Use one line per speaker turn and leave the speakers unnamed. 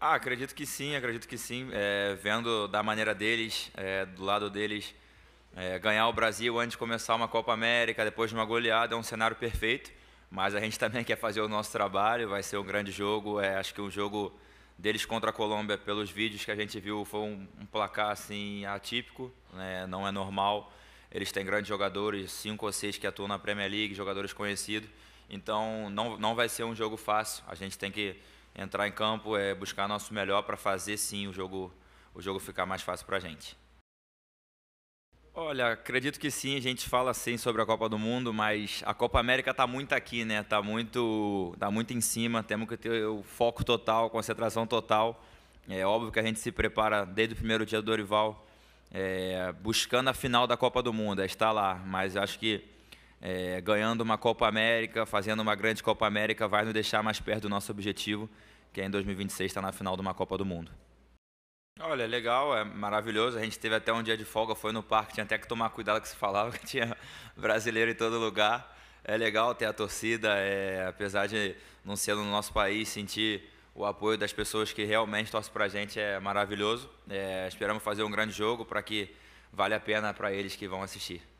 Ah, acredito que sim, acredito que sim. É, vendo da maneira deles, é, do lado deles, é, ganhar o Brasil antes de começar uma Copa América, depois de uma goleada, é um cenário perfeito. Mas a gente também quer fazer o nosso trabalho, vai ser um grande jogo. É, acho que um jogo deles contra a Colômbia, pelos vídeos que a gente viu, foi um, um placar assim atípico, né? não é normal. Eles têm grandes jogadores, cinco ou seis que atuam na Premier League, jogadores conhecidos. Então não, não vai ser um jogo fácil. A gente tem que entrar em campo, é buscar nosso melhor para fazer sim o jogo, o jogo ficar mais fácil para a gente. Olha, acredito que sim, a gente fala sim sobre a Copa do Mundo, mas a Copa América está muito aqui, né? Está muito, tá muito em cima, temos que ter o foco total, concentração total. É óbvio que a gente se prepara desde o primeiro dia do Dorival, é, buscando a final da Copa do Mundo, é lá, mas acho que é, ganhando uma Copa América, fazendo uma grande Copa América, vai nos deixar mais perto do nosso objetivo, que é em 2026 estar tá na final de uma Copa do Mundo. Olha, legal, é maravilhoso. A gente teve até um dia de folga, foi no parque, tinha até que tomar cuidado que se falava, que tinha brasileiro em todo lugar. É legal ter a torcida, é, apesar de não ser no nosso país, sentir o apoio das pessoas que realmente torcem para a gente é maravilhoso. É, esperamos fazer um grande jogo para que vale a pena para eles que vão assistir.